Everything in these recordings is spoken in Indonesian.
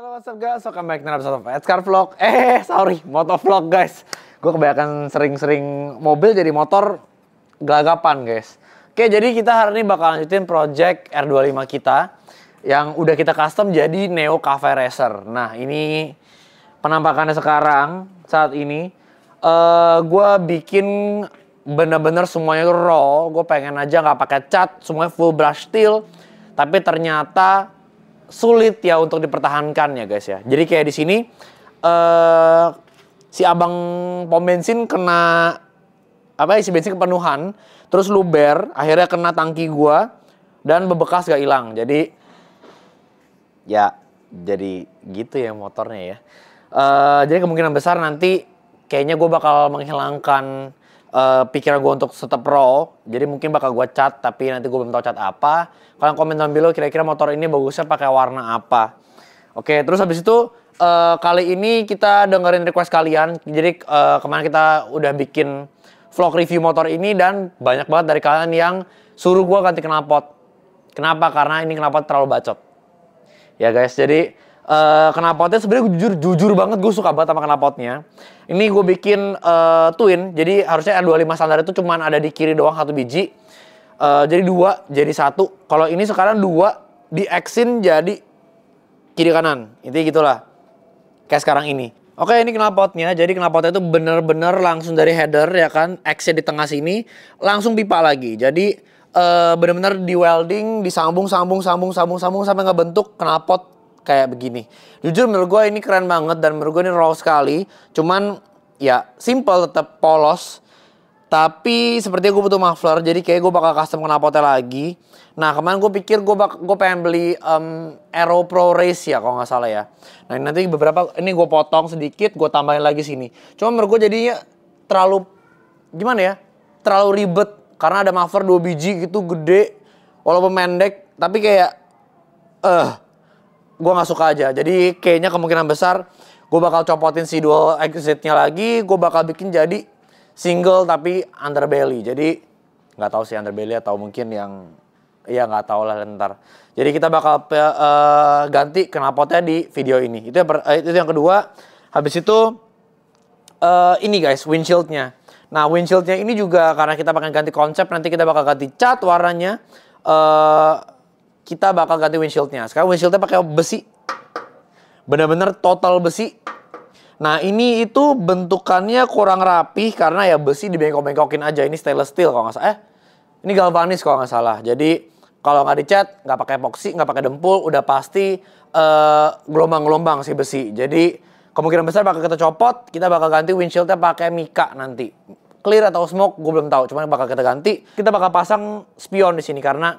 Halo what's up guys, welcome back to episode of Edgar Vlog Eh sorry, motor vlog guys Gue kebanyakan sering-sering mobil jadi motor gelagapan guys Oke jadi kita hari ini bakal lanjutin project R25 kita Yang udah kita custom jadi Neo Cafe Racer Nah ini penampakannya sekarang saat ini uh, eh, Gue bikin bener-bener semuanya raw Gue pengen aja gak pakai cat, semuanya full brush steel Tapi ternyata sulit ya untuk dipertahankan ya guys ya. Jadi kayak di sini uh, si abang pom bensin kena apa ya, si bensin kepenuhan, terus luber, akhirnya kena tangki gua dan bebekas gak hilang. Jadi ya jadi gitu ya motornya ya. Uh, jadi kemungkinan besar nanti kayaknya gue bakal menghilangkan uh, pikiran gue untuk tetap pro. Jadi mungkin bakal gue cat, tapi nanti gue belum tahu cat apa. Kalian komen dalam below kira-kira motor ini bagusnya pakai warna apa. Oke, terus habis itu uh, kali ini kita dengerin request kalian. Jadi uh, kemarin kita udah bikin vlog review motor ini dan banyak banget dari kalian yang suruh gue ganti knalpot. Kenapa? Karena ini knalpot terlalu bacot. Ya guys, jadi Uh, eh, kenapotnya sebenarnya jujur jujur banget gue suka banget sama kenapotnya. Ini gue bikin uh, twin, jadi harusnya R25 standar itu cuman ada di kiri doang satu biji. Uh, jadi dua, jadi satu. Kalau ini sekarang dua di Xin jadi kiri kanan. Intinya gitulah. Kayak sekarang ini. Oke ini kenapotnya, jadi kenapotnya itu bener-bener langsung dari header ya kan, X di tengah sini, langsung pipa lagi. Jadi uh, bener-bener di welding, disambung, sambung, sambung, sambung, sambung sampai bentuk kenapot kayak begini. Jujur menurut gue ini keren banget dan menurut gue ini raw sekali. Cuman ya simple tetap polos. Tapi seperti gue butuh muffler, jadi kayak gue bakal custom kena lagi. Nah kemarin gue pikir gue bak gue pengen beli um, Aero Pro Race ya kalau nggak salah ya. Nah nanti beberapa ini gue potong sedikit, gue tambahin lagi sini. Cuma menurut gue jadinya terlalu gimana ya? Terlalu ribet karena ada muffler dua biji gitu gede, walaupun pendek, tapi kayak eh uh, gue nggak suka aja. Jadi kayaknya kemungkinan besar gue bakal copotin si dual exitnya lagi. Gue bakal bikin jadi single tapi underbelly. Jadi nggak tahu sih underbelly atau mungkin yang ya nggak tahu lah ntar. Jadi kita bakal uh, ganti knalpotnya di video ini. Itu yang per, uh, itu yang kedua. Habis itu uh, ini guys windshieldnya. Nah windshieldnya ini juga karena kita bakal ganti konsep nanti kita bakal ganti cat warnanya. Uh, kita bakal ganti windshieldnya. Sekarang windshieldnya pakai besi. Bener-bener total besi. Nah ini itu bentukannya kurang rapi karena ya besi dibengkok-bengkokin aja. Ini stainless steel kalau nggak salah. Eh, ini galvanis kalau nggak salah. Jadi kalau nggak dicat, nggak pakai epoxy, nggak pakai dempul, udah pasti eh, gelombang-gelombang uh, si besi. Jadi kemungkinan besar bakal kita copot, kita bakal ganti windshieldnya pakai mika nanti. Clear atau smoke, gue belum tahu. Cuman bakal kita ganti. Kita bakal pasang spion di sini karena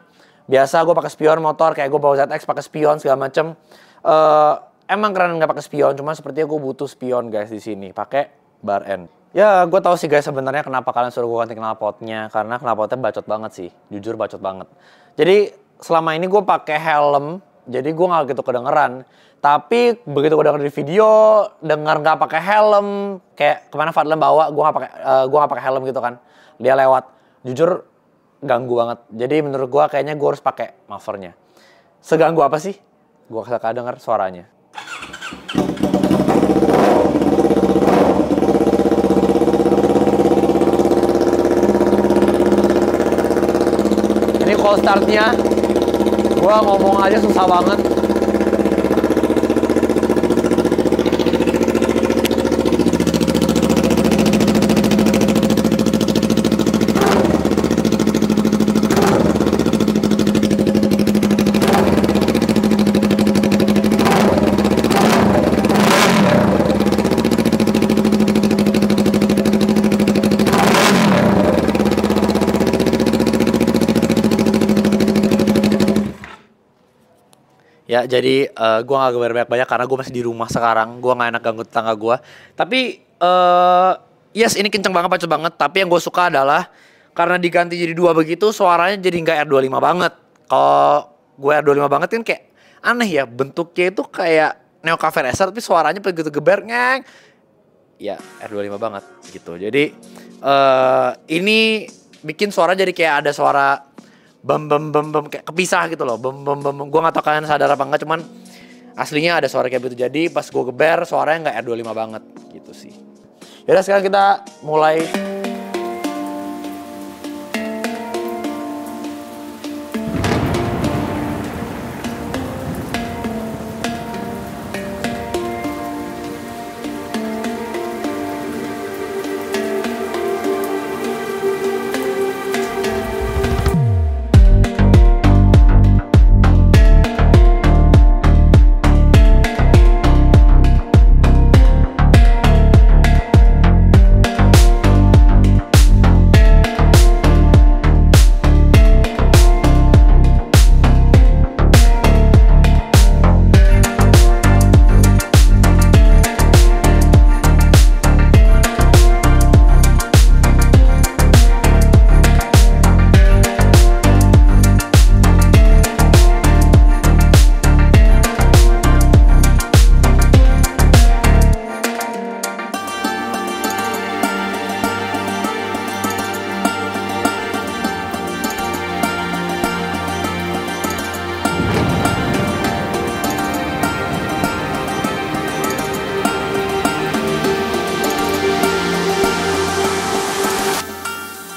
biasa gue pakai spion motor kayak gue bawa ZX pakai spion segala macem uh, emang keren nggak pakai spion cuma sepertinya gue butuh spion guys di sini pakai bar end ya gue tahu sih guys sebenarnya kenapa kalian suruh gue ganti knalpotnya karena knalpotnya bacot banget sih jujur bacot banget jadi selama ini gue pakai helm jadi gue nggak gitu kedengeran tapi begitu gue denger di video dengar nggak pakai helm kayak kemana Fadlan bawa gue nggak pakai uh, eh, gue nggak pakai helm gitu kan dia lewat jujur ganggu banget. Jadi menurut gua kayaknya gua harus pakai muffernya. Seganggu apa sih? Gua kagak dengar suaranya. Ini call startnya. Gua ngomong aja susah banget. Ya, jadi uh, eh, gue gak gambar banyak-banyak karena gue masih di rumah sekarang. Gue gak enak ganggu tetangga gue. Tapi, uh, yes ini kenceng banget, pacet banget. Tapi yang gue suka adalah karena diganti jadi dua begitu, suaranya jadi gak R25 banget. Kalau gue R25 banget kan kayak aneh ya. Bentuknya itu kayak Neo Cafe Racer, tapi suaranya begitu geber, ngeng. Ya, R25 banget gitu. Jadi, uh, ini bikin suara jadi kayak ada suara bam bam bam bam kayak kepisah gitu loh bam bam bam, gue nggak tahu kalian sadar apa enggak cuman aslinya ada suara kayak gitu jadi pas gue geber suaranya nggak R25 banget gitu sih ya sekarang kita mulai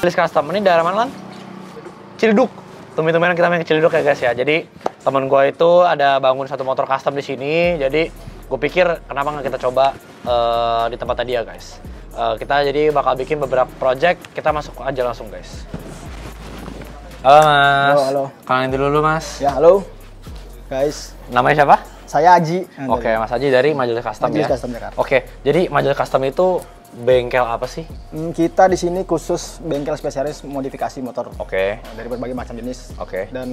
List custom ini daerah mana lan? Ciliduk. Tumben-tumbenan kita main ke ciliduk ya guys ya. Jadi teman gue itu ada bangun satu motor custom di sini. Jadi gue pikir kenapa nggak kita coba uh, di tempat tadi ya guys. Uh, kita jadi bakal bikin beberapa project. Kita masuk aja langsung guys. Halo mas. Halo. halo. Kalian dulu mas. Ya halo. Guys. Namanya siapa? Saya Aji. Oke, okay, Mas Aji dari Majelis Custom Majelis ya. Custom Jakarta. Oke, okay, jadi Majelis Custom itu bengkel apa sih? Hmm, kita di sini khusus bengkel spesialis modifikasi motor. Oke. Okay. Nah, dari berbagai macam jenis. Oke. Okay. Dan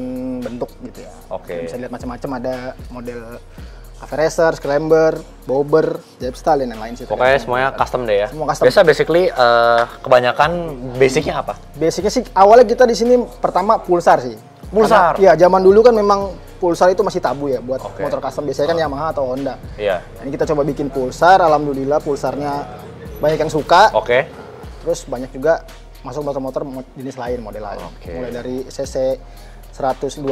bentuk gitu ya. Oke. Okay. bisa lihat macam-macam ada model cafe racer, Scrambler, Bobber, style dan lain-lain sih. Pokoknya semuanya semuanya custom deh ya. Semua custom. Biasa basically uh, kebanyakan basicnya apa? Basicnya sih awalnya kita di sini pertama pulsar sih. Pulsar. Iya, zaman dulu kan memang pulsar itu masih tabu ya buat okay. motor custom biasanya kan ah. Yamaha atau Honda. Iya. Yeah. Ini kita coba bikin pulsar, alhamdulillah pulsarnya banyak yang suka. Oke. Okay. Terus banyak juga masuk motor-motor jenis lain model lain. Okay. Mulai dari CC 125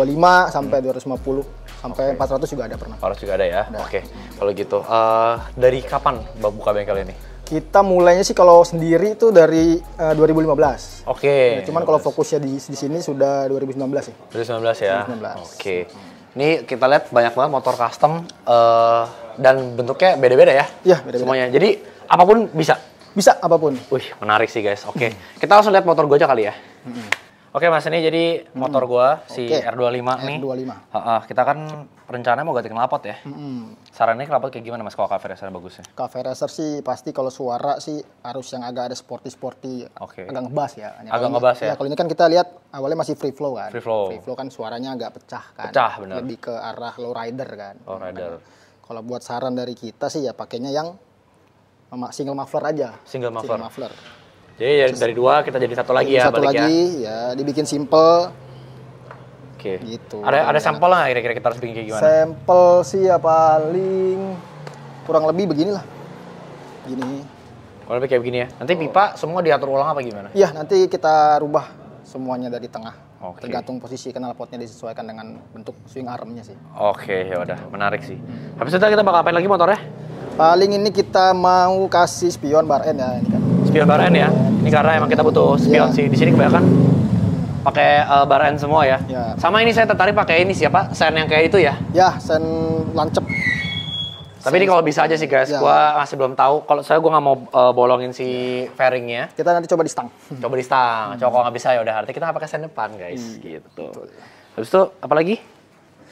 sampai hmm. 250 sampai okay. 400 juga ada pernah. 400 juga ada ya. Oke. Okay. Kalau gitu uh, dari kapan Mbak buka bengkel ini? Kita mulainya sih kalau sendiri itu dari uh, eh, 2015. Oke. Okay. Ya, cuman kalau fokusnya di di sini sudah 2019 sih. 2019 ya. 2019. Oke. Okay. Ini kita lihat banyak banget motor custom uh, dan bentuknya beda-beda ya. Iya, beda-beda. Semuanya. Jadi Apapun bisa? Bisa, apapun. Wih, menarik sih guys. Oke, okay. kita langsung lihat motor gue aja kali ya. Oke okay, mas, ini jadi motor hmm. si okay. R25, nih. R25. Uh, uh, kita kan rencananya mau ganti knalpot ya. Hmm. Sarannya knalpot kayak gimana mas kalau cafe racer bagusnya? Cafe racer sih pasti kalau suara sih harus yang agak ada sporty-sporty. Oke. okay. Agak ngebas ya. Agak ngebas ya? ya kalau ini kan kita lihat awalnya masih free flow kan. Free flow. Free flow kan suaranya agak pecah kan. Pecah bener. Lebih ke arah low rider kan. Low rider. kalau buat saran dari kita sih ya pakainya yang single muffler aja. Single muffler. Single muffler. Jadi dari, ya, dari dua kita jadi satu lagi jadi ya. Satu ya. lagi ya. ya dibikin simple. Oke. Okay. Gitu. Ada ada sampel lah kira-kira kita harus bikin kayak gimana? Sampel sih ya paling kurang lebih beginilah. Gini. Kurang lebih kayak begini ya. Nanti oh. pipa semua diatur ulang apa gimana? Iya, nanti kita rubah semuanya dari tengah. Okay. Tergantung posisi kenal potnya disesuaikan dengan bentuk swing armnya sih. Oke, okay, ya udah, menarik sih. tapi itu kita bakal apain lagi motornya? Paling ini kita mau kasih spion bar end ya ini kan. Spion bar end ya. Iya. Ini karena emang kita butuh spion yeah. sih. Di sini kebanyakan pakai uh, bar end semua ya. Yeah. Sama ini saya tertarik pakai ini siapa? Sen yang kayak itu ya. Ya, yeah, sen lancep. Tapi ini kalau bisa aja sih guys, ya. gua masih belum tahu. Kalau saya gua nggak mau uh, bolongin si fairingnya. Kita nanti coba di stang. Coba di stang. Hmm. Coba kalau nggak bisa ya udah artinya kita pakai sen depan guys, hmm. gitu. Betul. Habis itu apalagi?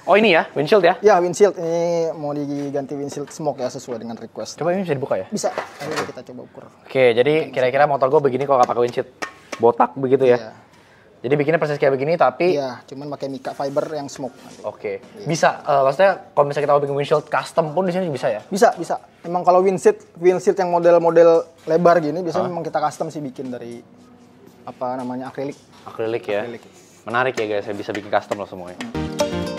Oh ini ya, windshield ya? Ya, windshield. Ini mau diganti windshield smoke ya, sesuai dengan request. Coba ini bisa dibuka ya? Bisa. Ayo kita coba ukur. Oke, jadi kira-kira motor gue begini kok gak pakai windshield. Botak begitu ya? Iya. Jadi bikinnya persis kayak begini tapi... Iya, cuman pakai mika fiber yang smoke. Oke. Oke. Iya. Bisa, uh, maksudnya kalau misalnya kita mau bikin windshield custom pun di sini bisa ya? Bisa, bisa. Emang kalau windshield, windshield yang model-model lebar gini, biasanya huh? memang kita custom sih bikin dari apa namanya akrilik. Akrilik ya. Akrilik. Menarik ya guys, ya, bisa bikin custom loh semuanya. Hmm.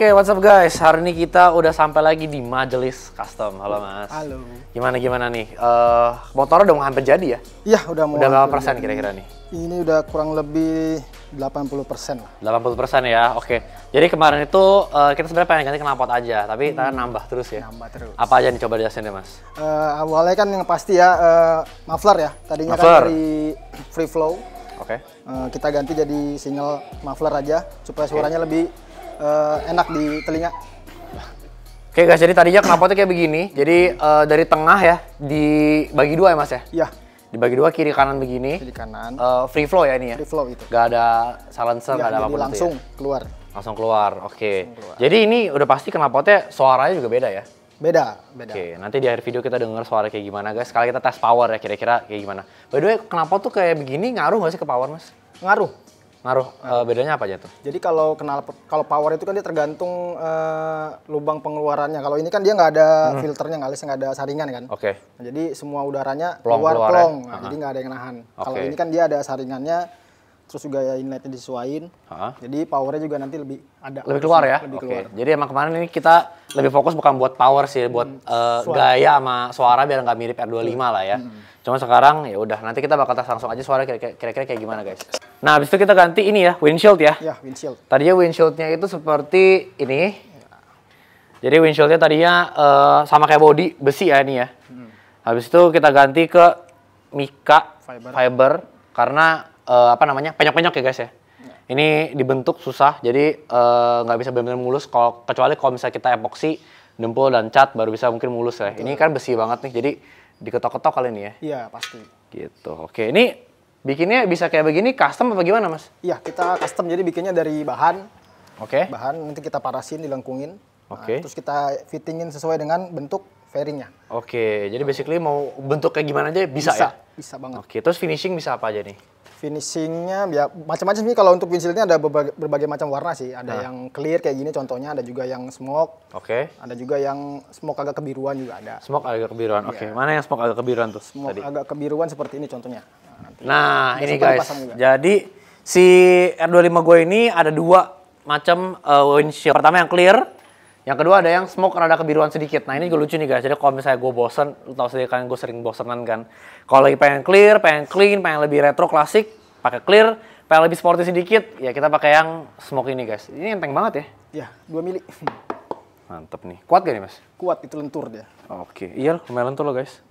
Oke, okay, what's up guys? Hari ini kita udah sampai lagi di Majelis Custom. Halo Mas. Halo. Gimana gimana nih? Uh, eh, motor udah mau hampir jadi ya? Iya, udah mau. Udah berapa persen kira-kira nih? Ini udah kurang lebih 80 persen lah. 80 persen ya, oke. Okay. Jadi kemarin itu uh, kita sebenarnya pengen ganti knalpot aja, tapi hmm. kita nambah terus ya. Nambah terus. Apa aja nih coba dijelasin deh mas? Uh, awalnya kan yang pasti ya uh, muffler ya. Tadinya kan muffler. kan dari free flow. Oke. Okay. Uh, kita ganti jadi single muffler aja supaya suaranya okay. lebih uh, enak di telinga. Oke guys, jadi tadinya knalpotnya kayak begini. Jadi uh, dari tengah ya dibagi dua ya mas ya? Iya. Dibagi dua kiri kanan begini. Kiri kanan. Uh, free flow ya ini ya? Free flow itu. Gak ada silencer, iya, ya, gak ada apa-apa langsung keluar. Langsung keluar, oke. Okay. Jadi ini udah pasti knalpotnya suaranya juga beda ya? Beda, beda. Oke, okay, nanti di akhir video kita dengar suara kayak gimana guys. Sekali kita tes power ya, kira-kira kayak gimana. By the way, knalpot tuh kayak begini ngaruh gak sih ke power mas? Ngaruh. Ngaruh nah. uh, bedanya apa aja tuh? Jadi kalau kenal kalau power itu kan dia tergantung uh, lubang pengeluarannya. Kalau ini kan dia nggak ada hmm. filternya, nggak nggak ada saringan kan. Oke. Okay. Nah, jadi semua udaranya plong, keluar keluar ya? plong, nah, jadi nggak ada yang nahan. Okay. Kalau ini kan dia ada saringannya, terus juga ya inletnya disuain. Jadi powernya juga nanti lebih ada. Lebih keluar ya? Lebih okay. Jadi emang kemarin ini kita lebih fokus bukan buat power sih, buat uh, gaya sama suara biar nggak mirip R25 hmm. lah ya. Hmm. Cuma sekarang ya udah nanti kita bakal tes langsung aja suara kira-kira kayak gimana guys. Nah, habis itu kita ganti ini ya, windshield ya. Ya, windshield. Tadinya windshieldnya itu seperti ini. Ya. Jadi windshieldnya tadinya uh, sama kayak body besi ya ini ya. Hmm. Habis itu kita ganti ke mika fiber, fiber karena uh, apa namanya penyok-penyok ya guys ya. ya. Ini dibentuk susah, jadi eh, nggak uh, bisa benar-benar mulus. Kalau kecuali kalau misalnya kita epoksi, dempul dan cat baru bisa mungkin mulus ya. Betul. Ini kan besi banget nih, jadi diketok-ketok kali ini ya. Iya pasti. Gitu. Oke, ini Bikinnya bisa kayak begini custom apa gimana, Mas? Iya, kita custom. Jadi bikinnya dari bahan. Oke. Okay. Bahan nanti kita parasin, dilengkungin. Nah, Oke. Okay. terus kita fittingin sesuai dengan bentuk fairingnya. Oke, okay. jadi basically mau bentuk kayak gimana aja bisa, bisa ya? Bisa, banget. Oke, okay. terus finishing bisa apa aja nih? Finishingnya ya macam-macam sih kalau untuk windshieldnya ada berbagai, berbagai macam warna sih. Ada nah. yang clear kayak gini contohnya, ada juga yang smoke. Oke. Okay. Ada juga yang smoke agak kebiruan juga ada. Smoke agak kebiruan. Oke, okay. Iya. yeah. mana yang smoke agak kebiruan tuh? Smoke tadi? agak kebiruan seperti ini contohnya. Nanti. Nah, Bisa ini guys. Jadi si R25 gue ini ada dua macam uh, windshield. Pertama yang clear, yang kedua ada yang smoke rada kebiruan sedikit. Nah ini juga lucu nih guys. Jadi kalau misalnya gue bosen, lu tau sendiri kan gue sering bosenan kan. Kalau lagi pengen clear, pengen clean, pengen lebih retro klasik, pakai clear. Pengen lebih sporty sedikit, ya kita pakai yang smoke ini guys. Ini enteng banget ya? Ya, 2 mili. Mantep nih. Kuat gak nih mas? Kuat, itu lentur dia. Oke, okay. iya lumayan lentur loh guys.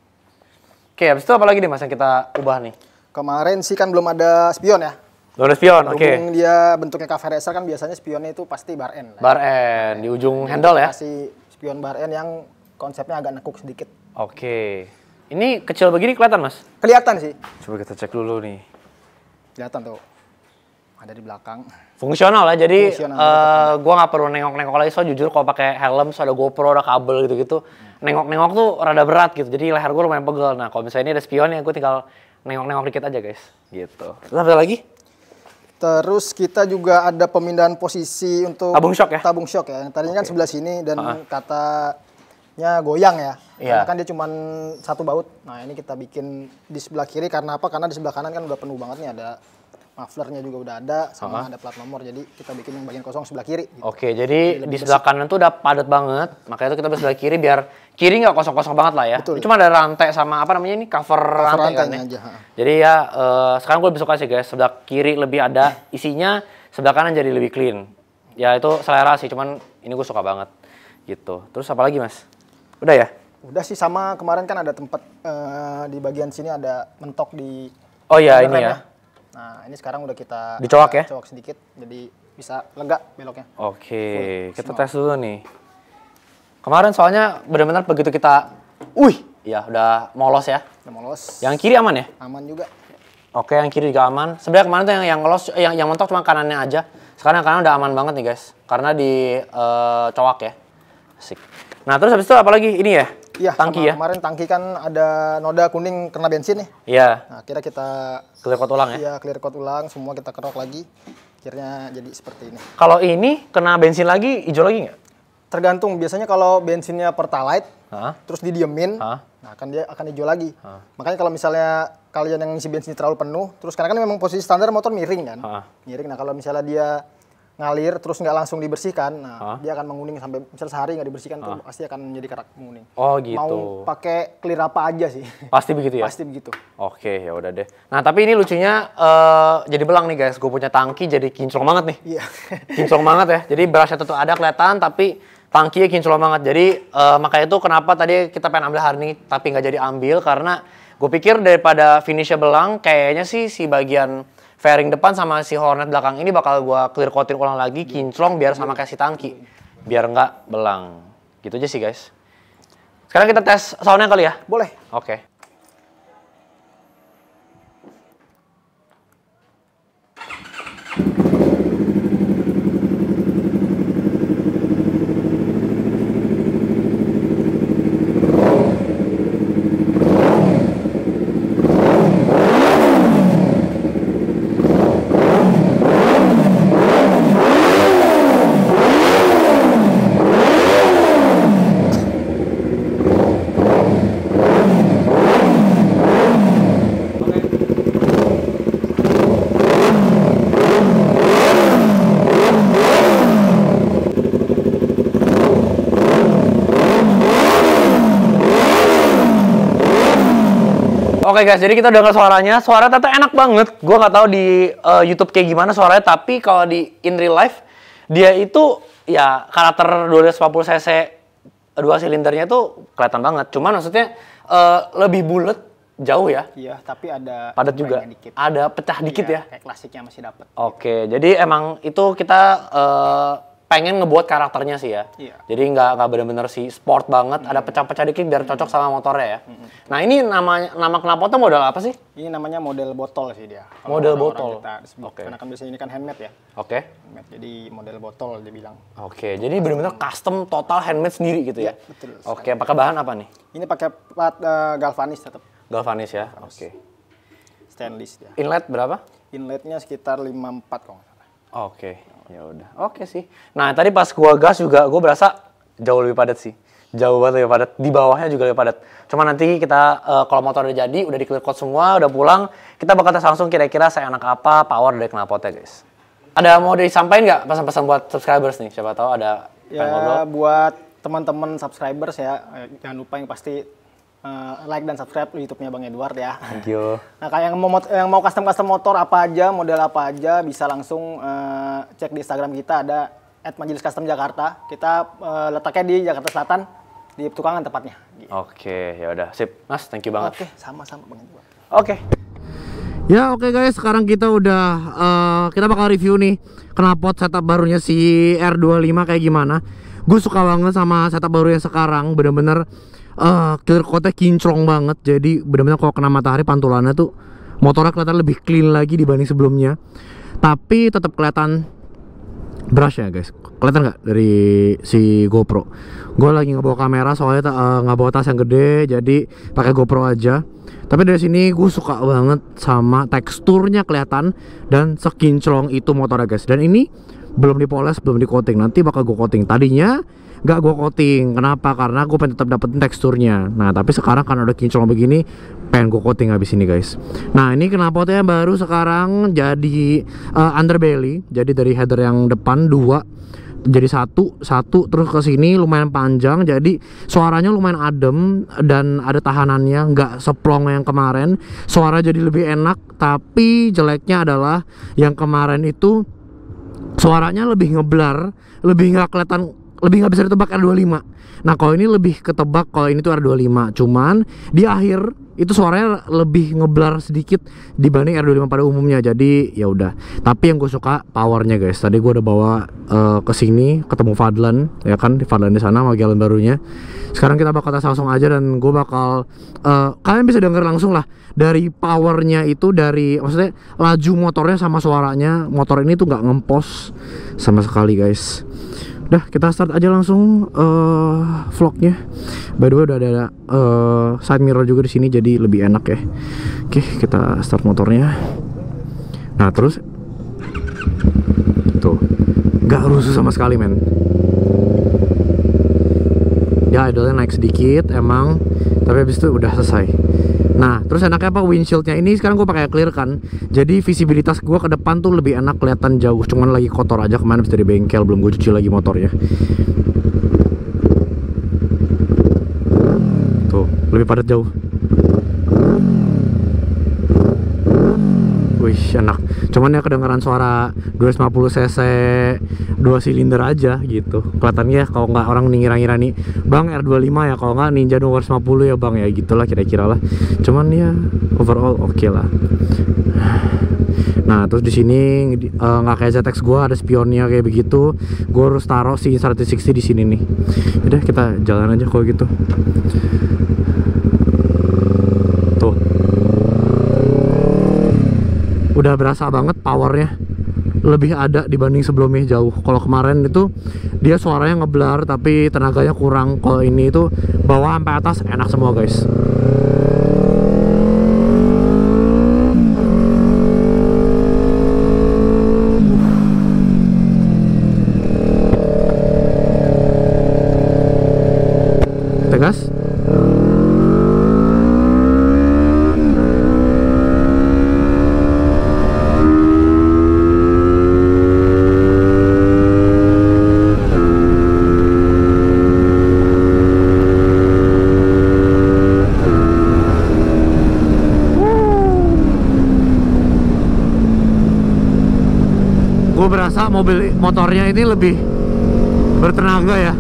Oke, okay, habis itu apa lagi nih mas yang kita ubah nih? Kemarin sih kan belum ada spion ya. Belum ada spion, oke. Okay. dia bentuknya cafe racer kan biasanya spionnya itu pasti bar end. Bar end, di ujung Jadi handle ya? Kasih spion bar end yang konsepnya agak nekuk sedikit. Oke. Okay. Ini kecil begini kelihatan mas? Kelihatan sih. Coba kita cek dulu nih. Kelihatan tuh. Ada di belakang. Fungsional lah. Ya, jadi Fungsional, uh, eh, gue nggak perlu nengok-nengok lagi. Soalnya jujur kalau pakai helm, so ada GoPro, ada kabel gitu-gitu. Nengok-nengok tuh rada berat gitu. Jadi leher gue lumayan pegel. Nah kalau misalnya ini ada spion ya, gue tinggal nengok-nengok dikit aja guys gitu terus ada lagi Terus kita juga ada pemindahan posisi untuk tabung shock ya. Tabung shock ya. Yang tadinya okay. kan sebelah sini dan uh -huh. katanya goyang ya. Yeah. Karena kan dia cuma satu baut. Nah, ini kita bikin di sebelah kiri karena apa? Karena di sebelah kanan kan udah penuh banget nih ada mufflernya juga udah ada sama uh -huh. ada plat nomor jadi kita bikin yang bagian kosong sebelah kiri gitu. oke jadi, jadi di sebelah kanan tuh udah padat banget makanya itu kita sebelah kiri biar kiri nggak kosong-kosong banget lah ya Betul. cuma ada rantai sama apa namanya ini cover, cover rantai kan ya? jadi ya uh, sekarang gue lebih suka sih guys sebelah kiri lebih ada isinya sebelah kanan jadi lebih clean ya itu selera sih cuman ini gue suka banget gitu terus apa lagi mas udah ya udah sih sama kemarin kan ada tempat uh, di bagian sini ada mentok di Oh iya ini ya. ya. Nah, ini sekarang udah kita dicowak ya? Cowok sedikit, jadi bisa lega beloknya. Oke, okay. kita tes dulu nih. Kemarin soalnya benar-benar begitu kita, wih, ya udah molos ya. Udah molos. Yang kiri aman ya? Aman juga. Oke, yang kiri juga aman. Sebenarnya kemarin tuh yang yang lolos, yang yang mentok cuma kanannya aja. Sekarang yang kanan udah aman banget nih guys, karena di uh, eh, cowak ya. Asik. Nah terus habis itu apa lagi ini ya? Iya, tangki ya. Kemarin tangki kan ada noda kuning kena bensin nih. Iya. Nah, kira kita clear coat ulang ya. Iya, clear coat ulang, semua kita kerok lagi. Akhirnya jadi seperti ini. Kalau ini kena bensin lagi, hijau lagi nggak? Tergantung. Biasanya kalau bensinnya pertalite, Hah? terus didiemin, Hah? nah akan dia akan hijau lagi. Hah? Makanya kalau misalnya kalian yang isi bensin terlalu penuh, terus karena kan memang posisi standar motor miring kan, Hah? miring. Nah kalau misalnya dia ngalir terus nggak langsung dibersihkan, nah huh? dia akan menguning sampai misal sehari nggak dibersihkan huh? tuh pasti akan menjadi kerak menguning. Oh gitu. Mau pakai clear apa aja sih? Pasti begitu ya. Pasti begitu. Oke ya udah deh. Nah tapi ini lucunya uh, jadi belang nih guys, gue punya tangki jadi kinclong banget nih. Iya. kinclong banget ya. Jadi berasnya tetap ada kelihatan tapi tangkinya kinclong banget. Jadi uh, makanya itu kenapa tadi kita pengen ambil hari ini tapi nggak jadi ambil karena gue pikir daripada finishnya belang kayaknya sih si bagian fairing depan sama si Hornet belakang ini bakal gua clear coatin ulang lagi, iya. kinclong biar sama kayak si tangki. Iya. Biar nggak belang. Gitu aja sih guys. Sekarang kita tes soundnya kali ya? Boleh. Oke. Okay. Oke okay guys, jadi kita udah suaranya. Suara Tata enak banget. Gue nggak tahu di uh, YouTube kayak gimana suaranya, tapi kalau di in real life dia itu ya karakter 240 cc dua silindernya tuh kelihatan banget. Cuman maksudnya uh, lebih bulat jauh ya. Iya, tapi ada padat juga. Dikit. Ada pecah dikit iya, ya. Kayak klasiknya masih dapat. Oke, okay, jadi emang itu kita uh, pengen ngebuat karakternya sih ya. Yeah. Jadi nggak nggak benar-benar si sport banget, mm. ada hmm. pecah-pecah dikit biar hmm. cocok sama motornya ya. Mm. Nah ini namanya nama knalpotnya model apa sih? Ini namanya model botol sih dia. Kalo model orang botol. Orang kita okay. Karena kan biasanya ini kan handmade ya. Oke. Okay. jadi model botol dia bilang. Oke, okay. jadi benar-benar custom total handmade sendiri gitu ya. Iya, Oke, okay. pakai bahan apa nih? Ini pakai plat uh, galvanis tetap. Galvanis ya. Oke. Okay. Stainless ya. Inlet berapa? Inletnya sekitar 54 empat nggak Oke. Okay ya udah oke sih nah tadi pas gua gas juga gua berasa jauh lebih padat sih jauh banget lebih padat di bawahnya juga lebih padat cuma nanti kita uh, kalau motor udah jadi udah di clear coat semua udah pulang kita bakal tes langsung kira-kira saya anak apa power dari knalpotnya guys ada mau disampaikan nggak pesan-pesan buat subscribers nih siapa tahu ada ya buat teman-teman subscribers ya eh, jangan lupa yang pasti Eh, like dan subscribe YouTube-nya Bang Edward ya. Thank you. Nah, kayak yang mau yang eh, mau custom-custom motor apa aja, model apa aja bisa langsung uh, cek di Instagram kita ada @majeliscustomjakarta. Kita uh, letaknya di Jakarta Selatan di tukangan tepatnya. Gitu. Oke, okay, ya udah sip. Mas, thank you banget. Oke, okay, sama-sama Bang Edward. Oke. Okay. Ya oke okay guys, sekarang kita udah uh, kita bakal review nih knalpot setup barunya si R25 kayak gimana. Gue suka banget sama setup barunya sekarang, bener-bener uh, clear coatnya kinclong banget jadi benar-benar kalau kena matahari pantulannya tuh motornya kelihatan lebih clean lagi dibanding sebelumnya tapi tetap kelihatan ya guys kelihatan nggak dari si GoPro gue lagi nggak bawa kamera soalnya uh, bawa tas yang gede jadi pakai GoPro aja tapi dari sini gue suka banget sama teksturnya kelihatan dan sekinclong itu motornya guys dan ini belum dipoles belum di coating nanti bakal gue coating tadinya gak gue coating kenapa karena gue pengen tetap dapetin teksturnya nah tapi sekarang karena udah kinclong begini pengen gue coating habis ini guys nah ini kenapa? knalpotnya baru sekarang jadi uh, underbelly jadi dari header yang depan dua jadi satu satu terus ke sini lumayan panjang jadi suaranya lumayan adem dan ada tahanannya nggak seplong yang kemarin suara jadi lebih enak tapi jeleknya adalah yang kemarin itu suaranya lebih ngeblar lebih nggak kelihatan lebih nggak bisa ditebak R25 nah kalau ini lebih ketebak kalau ini tuh R25 cuman di akhir itu suaranya lebih ngeblar sedikit dibanding R25 pada umumnya jadi ya udah tapi yang gue suka powernya guys tadi gue udah bawa uh, ke sini ketemu Fadlan ya kan di Fadlan di sana sama Galen barunya sekarang kita bakal tes langsung aja dan gue bakal uh, kalian bisa denger langsung lah dari powernya itu dari maksudnya laju motornya sama suaranya motor ini tuh nggak ngempos sama sekali guys Dah kita start aja langsung uh, vlognya. By the way udah ada uh, side mirror juga di sini jadi lebih enak ya. Oke kita start motornya. Nah terus tuh nggak rusuh sama sekali men. Ya idolnya naik sedikit emang tapi habis itu udah selesai. Nah, terus enaknya apa windshieldnya ini sekarang gue pakai clear kan. Jadi visibilitas gue ke depan tuh lebih enak kelihatan jauh. Cuman lagi kotor aja kemarin bisa dari bengkel belum gue cuci lagi motornya. Tuh, lebih padat jauh. wih enak cuman ya kedengaran suara 250 cc dua silinder aja gitu kelihatannya ya kalau nggak orang ngira-ngira nih bang R25 ya kalau nggak Ninja 250 ya bang ya gitulah kira-kira lah cuman ya overall oke okay lah Nah, terus di sini eh, nggak uh, kayak ZX gua ada spionnya kayak begitu. Gua harus taruh si 160 di sini nih. Udah kita jalan aja kalau gitu. udah berasa banget powernya lebih ada dibanding sebelumnya jauh kalau kemarin itu dia suaranya ngeblar tapi tenaganya kurang kalau ini itu bawah sampai atas enak semua guys gue berasa mobil motornya ini lebih bertenaga ya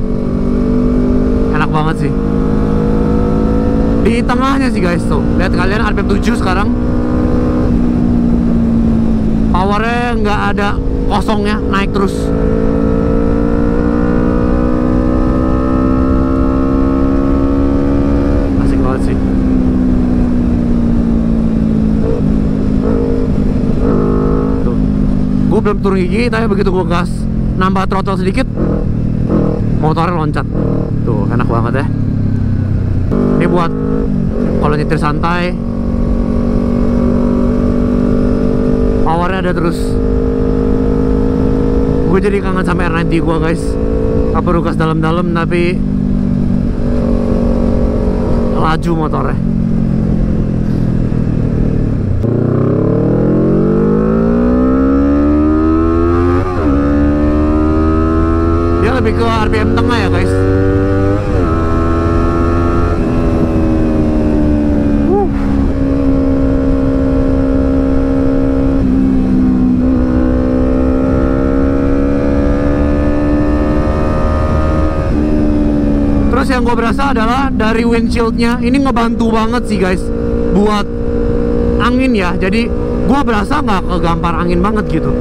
enak banget sih di tengahnya sih guys tuh lihat kalian RPM 7 sekarang powernya nggak ada kosongnya naik terus gue belum turun gigi tapi begitu gue gas nambah throttle sedikit motornya loncat tuh enak banget ya ini buat kalau nyetir santai powernya ada terus gue jadi kangen sama R90 gue guys apa rugas dalam-dalam tapi laju motornya lebih ke RPM tengah ya guys Terus yang gue berasa adalah dari windshieldnya ini ngebantu banget sih guys buat angin ya. Jadi gue berasa nggak kegampar angin banget gitu.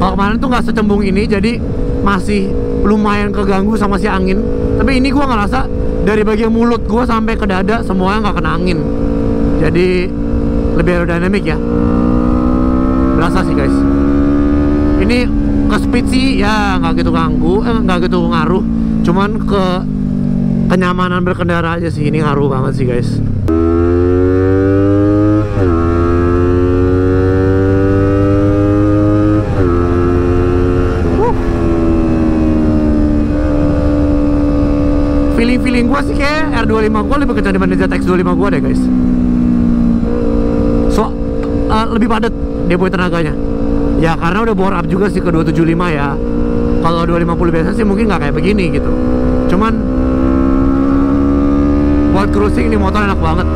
Kalau kemarin tuh gak secembung ini, jadi masih lumayan keganggu sama si angin tapi ini gue ngerasa dari bagian mulut gue sampai ke dada semuanya nggak kena angin jadi lebih aerodinamik ya berasa sih guys ini ke speed sih ya nggak gitu ganggu eh gitu ngaruh cuman ke kenyamanan berkendara aja sih ini ngaruh banget sih guys feeling-feeling gue sih kayak R25 gue lebih kecil dibanding ZX25 gue deh guys so uh, lebih padat dia punya tenaganya ya karena udah bore up juga sih ke 275 ya kalau 250 biasa sih mungkin nggak kayak begini gitu cuman buat cruising ini motor enak banget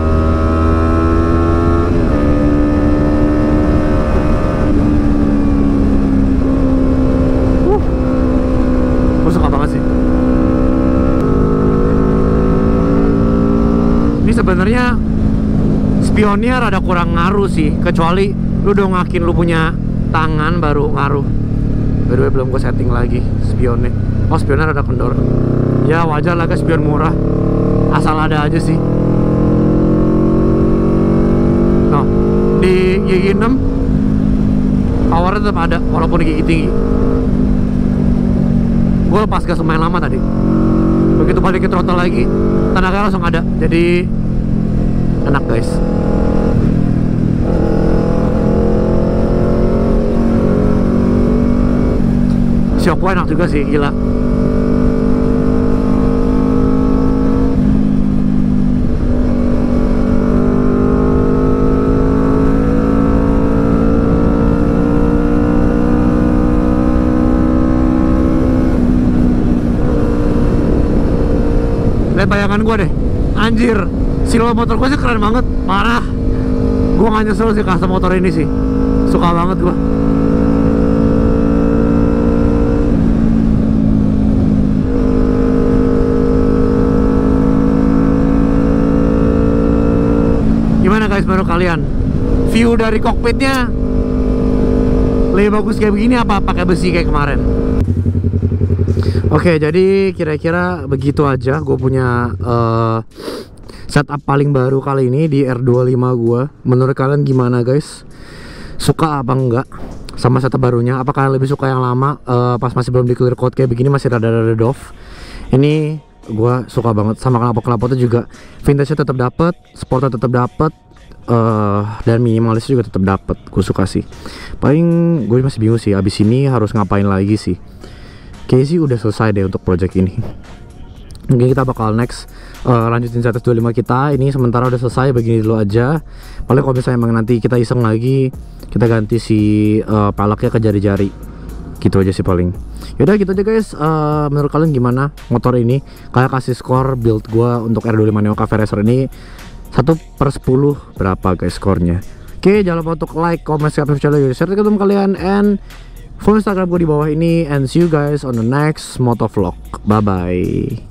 sebenarnya spionnya rada kurang ngaruh sih kecuali lu dongakin lu punya tangan baru ngaruh baru belum gue setting lagi spionnya oh spionnya rada kendor ya wajar lah guys spion murah asal ada aja sih nah di YG 6 powernya tetap ada walaupun gigi tinggi gue lepas gas lumayan lama tadi begitu balik ke throttle lagi tenaga langsung ada jadi enak guys siapa enak juga sih gila Lihat gue deh Anjir silo motor gue sih keren banget, parah Gue gak nyesel sih custom motor ini sih Suka banget gue Gimana guys baru kalian? View dari kokpitnya lebih bagus kayak begini apa pakai besi kayak kemarin? Oke, okay, jadi kira-kira begitu aja gue punya uh, setup paling baru kali ini di R25 gua. Menurut kalian gimana guys? Suka apa enggak sama setup barunya? Apakah lebih suka yang lama uh, pas masih belum di clear coat kayak begini masih rada-rada doff? Ini gua suka banget sama kenapa kelapotnya juga. vintage tetap dapat, sportnya tetap dapat, uh, eh, dan minimalis juga tetap dapat. Gue suka sih. Paling gue masih bingung sih abis ini harus ngapain lagi sih. Kayaknya sih udah selesai deh untuk project ini mungkin kita bakal next uh, lanjutin status 25 kita ini sementara udah selesai begini dulu aja paling kalau misalnya emang nanti kita iseng lagi kita ganti si uh, palaknya ke jari-jari gitu aja sih paling yaudah gitu aja guys uh, menurut kalian gimana motor ini kalian kasih skor build gua untuk R25 Neo Cafe Racer ini 1 per 10 berapa guys skornya oke okay, jangan lupa untuk like, comment, subscribe, channel, share ke kalian and follow instagram gue di bawah ini and see you guys on the next motovlog bye bye